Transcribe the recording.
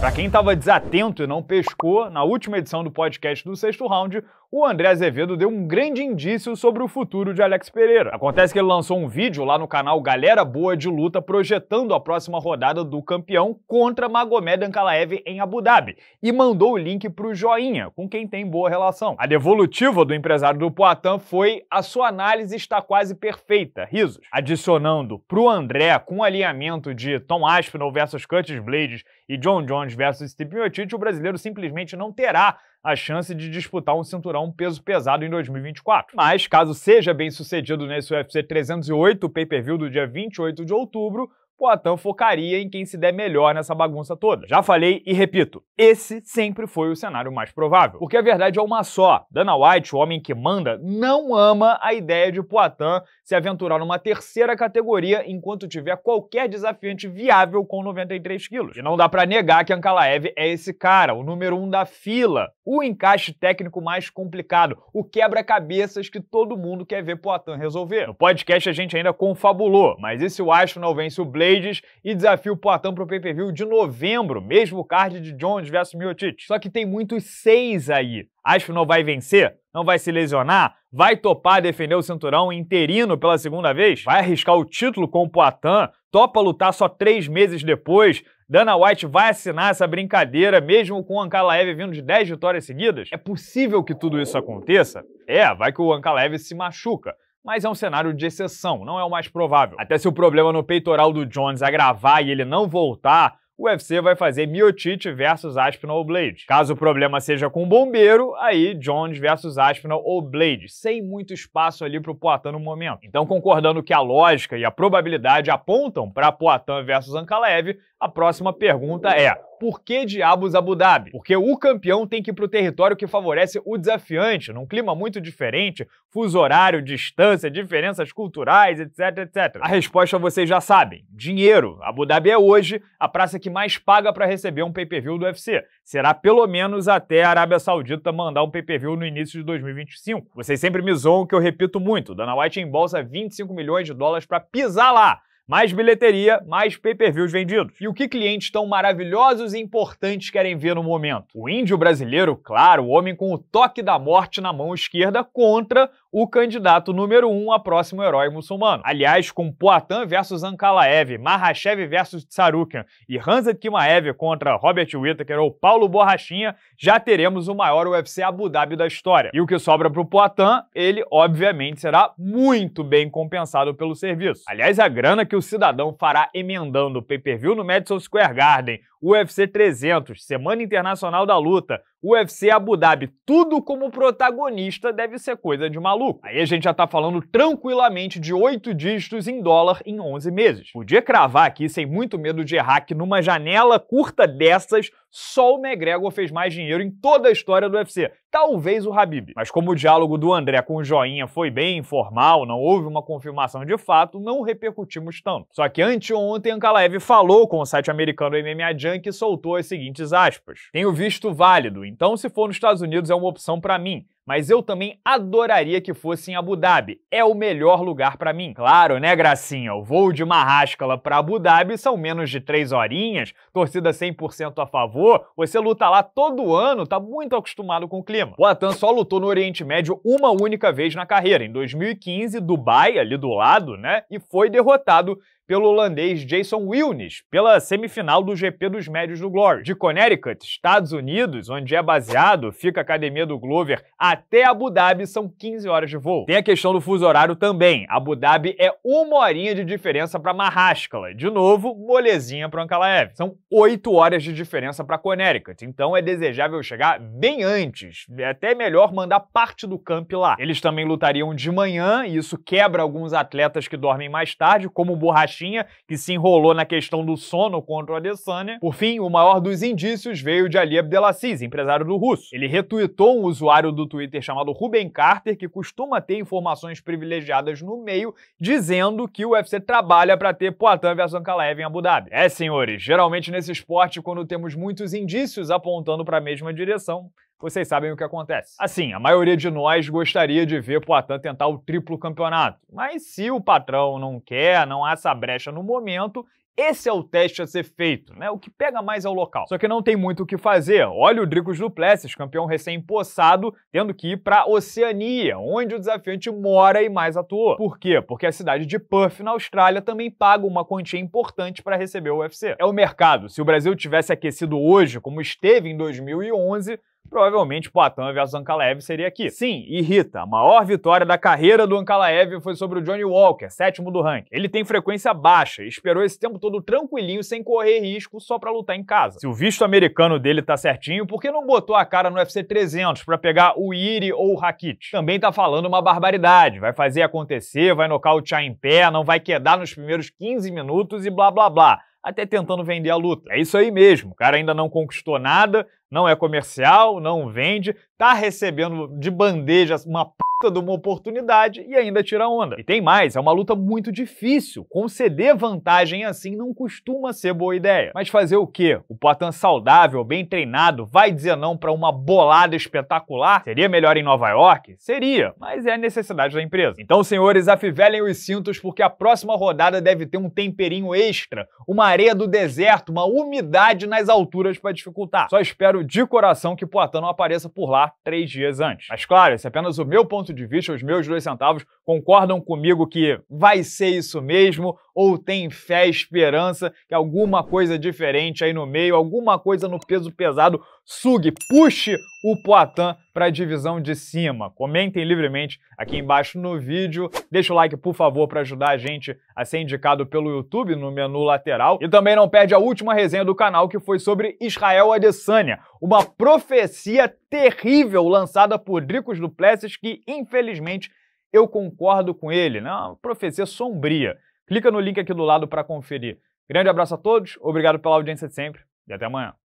Para quem estava desatento e não pescou, na última edição do podcast do sexto round, o André Azevedo deu um grande indício sobre o futuro de Alex Pereira. Acontece que ele lançou um vídeo lá no canal Galera Boa de Luta projetando a próxima rodada do campeão contra Magomed Ankalaev em Abu Dhabi e mandou o link pro Joinha, com quem tem boa relação. A devolutiva do empresário do Poitin foi: "A sua análise está quase perfeita", risos. Adicionando pro André com alinhamento de Tom Aspinall versus Curtis Blades e John Jones Jones versus Steve Miocic, o brasileiro simplesmente não terá a chance de disputar um cinturão peso pesado em 2024. Mas, caso seja bem sucedido nesse UFC 308 pay-per-view do dia 28 de outubro, Poitin focaria em quem se der melhor nessa bagunça toda. Já falei e repito, esse sempre foi o cenário mais provável. Porque a verdade é uma só. Dana White, o homem que manda, não ama a ideia de Poitin se aventurar numa terceira categoria enquanto tiver qualquer desafiante viável com 93 quilos. E não dá para negar que Ankalaev é esse cara, o número um da fila, o encaixe técnico mais complicado, o quebra-cabeças que todo mundo quer ver Poitin resolver. No podcast a gente ainda confabulou, mas esse Washington vence o Blake trades e desafio Platão para o pay-per-view de novembro, mesmo card de Jones versus Miocic. Só que tem muitos seis aí. Acho que não vai vencer? Não vai se lesionar? Vai topar defender o cinturão interino pela segunda vez? Vai arriscar o título com o Poitin? Topa lutar só três meses depois? Dana White vai assinar essa brincadeira, mesmo com o Ankalaev vindo de 10 vitórias seguidas? É possível que tudo isso aconteça? É, vai que o Ankalaev se machuca mas é um cenário de exceção, não é o mais provável. Até se o problema no peitoral do Jones agravar e ele não voltar, o UFC vai fazer Miocic versus Aspinall ou Blade. Caso o problema seja com o bombeiro, aí Jones versus Aspinall ou Blade, sem muito espaço ali pro Poatan no momento. Então, concordando que a lógica e a probabilidade apontam para Poatan versus Ankalev, a próxima pergunta é: por que diabos Abu Dhabi? Porque o campeão tem que ir para o território que favorece o desafiante, num clima muito diferente, fuso horário, distância, diferenças culturais, etc, etc. A resposta vocês já sabem: dinheiro. Abu Dhabi é hoje a praça que mais paga para receber um pay-per-view do UFC. Será pelo menos até a Arábia Saudita mandar um pay-per-view no início de 2025. Vocês sempre me zoam que eu repito muito: Dana White embolsa 25 milhões de dólares para pisar lá. Mais bilheteria, mais pay-per-views vendidos. E o que clientes tão maravilhosos e importantes querem ver no momento? O índio brasileiro, claro, o homem com o toque da morte na mão esquerda contra o candidato número um a próximo herói muçulmano. Aliás, com Poatan versus Ankalaev, Mahashev versus Tsarukian e Hansa Kimaev contra Robert Whittaker ou Paulo Borrachinha, já teremos o maior UFC Abu Dhabi da história. E o que sobra para o ele obviamente será muito bem compensado pelo serviço. Aliás, a grana que o cidadão fará emendando o pay-per-view no Madison Square Garden. UFC 300, Semana Internacional da Luta, UFC Abu Dhabi, tudo como protagonista deve ser coisa de maluco. Aí a gente já tá falando tranquilamente de oito dígitos em dólar em 11 meses. Podia cravar aqui, sem muito medo de errar, que numa janela curta dessas, só o McGregor fez mais dinheiro em toda a história do UFC. Talvez o Habib. Mas como o diálogo do André com o Joinha foi bem informal, não houve uma confirmação de fato, não repercutimos tanto. Só que anteontem, Ankalaev falou com o site americano MMA Jam que soltou as seguintes aspas: Tenho visto válido, então se for nos Estados Unidos é uma opção para mim mas eu também adoraria que fosse em Abu Dhabi. É o melhor lugar para mim. Claro, né, gracinha? O voo de Marrascala para Abu Dhabi são menos de três horinhas, torcida 100% a favor, você luta lá todo ano, tá muito acostumado com o clima. O Atan só lutou no Oriente Médio uma única vez na carreira, em 2015, Dubai, ali do lado, né? E foi derrotado pelo holandês Jason Wilnes, pela semifinal do GP dos Médios do Glory. De Connecticut, Estados Unidos, onde é baseado, fica a academia do Glover, a até Abu Dhabi são 15 horas de voo. Tem a questão do fuso horário também. Abu Dhabi é uma horinha de diferença para Mahashkala. De novo, molezinha para Ankalaev. São 8 horas de diferença para Connecticut. Então é desejável chegar bem antes. É até melhor mandar parte do camp lá. Eles também lutariam de manhã e isso quebra alguns atletas que dormem mais tarde, como o Borrachinha, que se enrolou na questão do sono contra o Adesanya. Por fim, o maior dos indícios veio de Ali Abdelaziz, empresário do russo. Ele retuitou um usuário do Twitter Twitter chamado Ruben Carter, que costuma ter informações privilegiadas no meio, dizendo que o UFC trabalha para ter Poatan vs Ankalaev em Abu Dhabi. É, senhores, geralmente nesse esporte, quando temos muitos indícios apontando para a mesma direção, vocês sabem o que acontece. Assim, a maioria de nós gostaria de ver Poitin tentar o triplo campeonato, mas se o patrão não quer, não há essa brecha no momento, esse é o teste a ser feito, né? O que pega mais é o local. Só que não tem muito o que fazer. Olha o Dricos Duplessis, campeão recém-possado, tendo que ir para Oceania, onde o desafiante mora e mais atuou. Por quê? Porque a cidade de Perth, na Austrália, também paga uma quantia importante para receber o UFC. É o mercado. Se o Brasil tivesse aquecido hoje, como esteve em 2011, Provavelmente Poitin versus Ankalaev seria aqui. Sim, irrita. A maior vitória da carreira do Ankalaev foi sobre o Johnny Walker, sétimo do ranking. Ele tem frequência baixa e esperou esse tempo todo tranquilinho, sem correr risco, só para lutar em casa. Se o visto americano dele tá certinho, por que não botou a cara no UFC 300 para pegar o Iri ou o Rakit? Também tá falando uma barbaridade. Vai fazer acontecer, vai nocautear em pé, não vai quedar nos primeiros 15 minutos e blá blá blá até tentando vender a luta. É isso aí mesmo, o cara ainda não conquistou nada, não é comercial, não vende, tá recebendo de bandeja uma puta de uma oportunidade e ainda tira onda. E tem mais, é uma luta muito difícil. Conceder vantagem assim não costuma ser boa ideia. Mas fazer o quê? O Potan saudável, bem treinado, vai dizer não para uma bolada espetacular? Seria melhor em Nova York? Seria, mas é a necessidade da empresa. Então, senhores, afivelem os cintos porque a próxima rodada deve ter um temperinho extra, uma areia do deserto, uma umidade nas alturas para dificultar. Só espero espero de coração que Poitin não apareça por lá três dias antes. Mas claro, esse é apenas o meu ponto de vista, os meus dois centavos concordam comigo que vai ser isso mesmo ou tem fé, esperança que alguma coisa diferente aí no meio, alguma coisa no peso pesado sugue, puxe o Poitin para a divisão de cima. Comentem livremente aqui embaixo no vídeo. Deixa o like, por favor, para ajudar a gente a ser indicado pelo YouTube no menu lateral. E também não perde a última resenha do canal, que foi sobre Israel Adesanya, uma profecia terrível lançada por Dricos Duplessis que, infelizmente, eu concordo com ele. Né? Uma profecia sombria. Clica no link aqui do lado para conferir. Grande abraço a todos, obrigado pela audiência de sempre e até amanhã.